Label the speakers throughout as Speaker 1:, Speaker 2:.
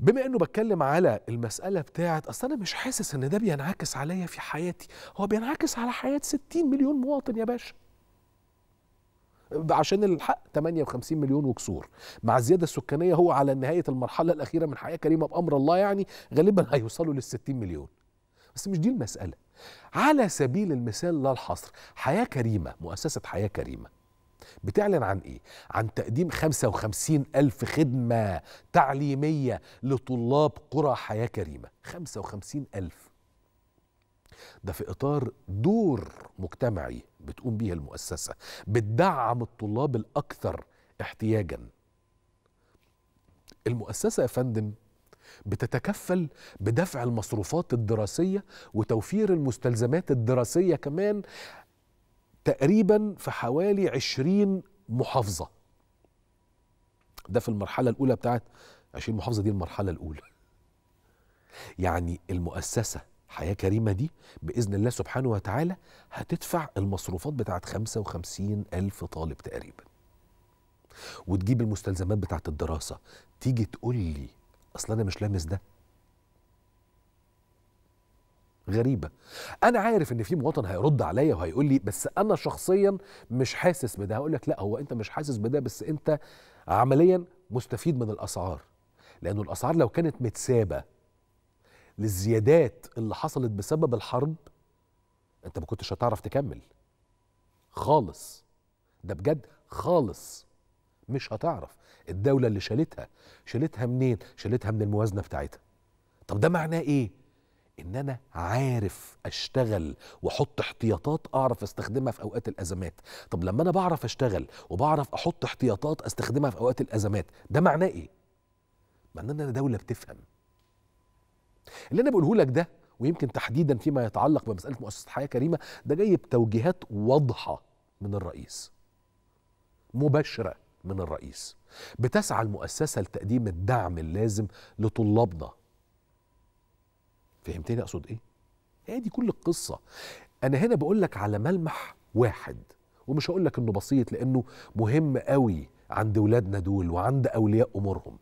Speaker 1: بما انه بتكلم على المساله بتاعه اصل انا مش حاسس ان ده بينعكس عليا في حياتي هو بينعكس على حياه 60 مليون مواطن يا باشا عشان الحق 58 مليون وكسور مع الزياده السكانيه هو على نهايه المرحله الاخيره من حياه كريمه بامر الله يعني غالبا هيوصلوا لل 60 مليون بس مش دي المساله على سبيل المثال لا الحصر حياه كريمه مؤسسه حياه كريمه بتعلن عن إيه؟ عن تقديم 55 ألف خدمة تعليمية لطلاب قرى حياة كريمة 55 ألف ده في إطار دور مجتمعي بتقوم بيه المؤسسة بتدعم الطلاب الأكثر احتياجا المؤسسة يا فندم بتتكفل بدفع المصروفات الدراسية وتوفير المستلزمات الدراسية كمان تقريبا في حوالي 20 محافظه ده في المرحله الاولى بتاعت 20 محافظه دي المرحله الاولى يعني المؤسسه حياه كريمه دي باذن الله سبحانه وتعالى هتدفع المصروفات بتاعت 55 الف طالب تقريبا وتجيب المستلزمات بتاعت الدراسه تيجي تقول لي اصل انا مش لامس ده غريبه انا عارف ان في مواطن هيرد عليا وهيقول لي بس انا شخصيا مش حاسس بده هقول لك لا هو انت مش حاسس بده بس انت عمليا مستفيد من الاسعار لانه الاسعار لو كانت متسابه للزيادات اللي حصلت بسبب الحرب انت ما كنتش هتعرف تكمل خالص ده بجد خالص مش هتعرف الدولة اللي شالتها شالتها منين؟ شالتها من الموازنة بتاعتها طب ده معناه ايه؟ ان انا عارف اشتغل واحط احتياطات اعرف استخدمها في اوقات الازمات طب لما انا بعرف اشتغل وبعرف احط احتياطات استخدمها في اوقات الازمات ده معناه ايه معناه ان انا دوله بتفهم اللي انا بقوله لك ده ويمكن تحديدا فيما يتعلق بمساله مؤسسه حياه كريمه ده جاي بتوجيهات واضحه من الرئيس مباشره من الرئيس بتسعى المؤسسه لتقديم الدعم اللازم لطلابنا فهمتني اقصد ايه هي دي كل القصه انا هنا بقول لك على ملمح واحد ومش هقول لك انه بسيط لانه مهم قوي عند ولادنا دول وعند اولياء امورهم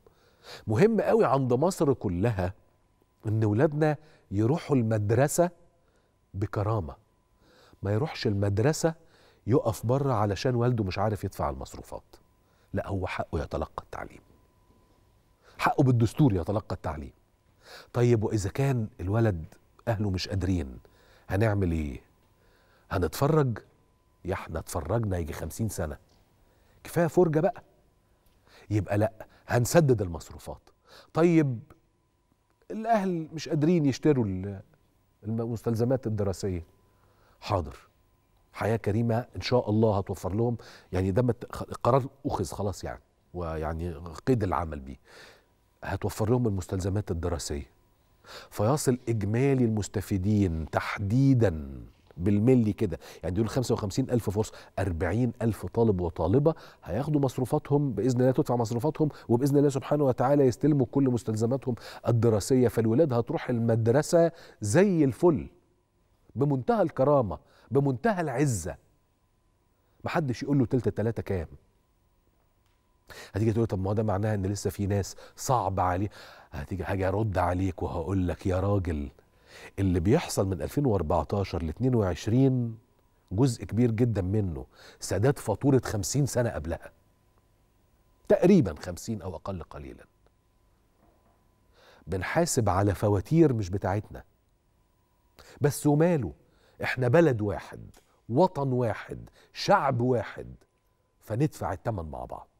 Speaker 1: مهم قوي عند مصر كلها ان ولادنا يروحوا المدرسه بكرامه ما يروحش المدرسه يقف بره علشان والده مش عارف يدفع المصروفات لا هو حقه يتلقى التعليم حقه بالدستور يتلقى التعليم طيب واذا كان الولد اهله مش قادرين هنعمل ايه هنتفرج يا احنا اتفرجنا يجي خمسين سنه كفايه فرجه بقى يبقى لا هنسدد المصروفات طيب الاهل مش قادرين يشتروا المستلزمات الدراسيه حاضر حياه كريمه ان شاء الله هتوفر لهم يعني ده القرار اخذ خلاص يعني ويعني قيد العمل بيه هتوفر لهم المستلزمات الدراسية فيصل إجمالي المستفيدين تحديدا بالملي كده يعني دول 55 ألف فرصة 40 ألف طالب وطالبة هياخدوا مصروفاتهم بإذن الله تدفع مصروفاتهم وبإذن الله سبحانه وتعالى يستلموا كل مستلزماتهم الدراسية فالولاد هتروح المدرسة زي الفل بمنتهى الكرامة بمنتهى العزة محدش يقول له تلت التلاتة كام هتيجي تقول طب ما ده معناها ان لسه في ناس صعب عليه هتيجي حاجه ارد عليك وهقول لك يا راجل اللي بيحصل من 2014 ل 22 جزء كبير جدا منه سداد فاتوره 50 سنه قبلها تقريبا 50 او اقل قليلا بنحاسب على فواتير مش بتاعتنا بس وماله احنا بلد واحد وطن واحد شعب واحد فندفع الثمن مع بعض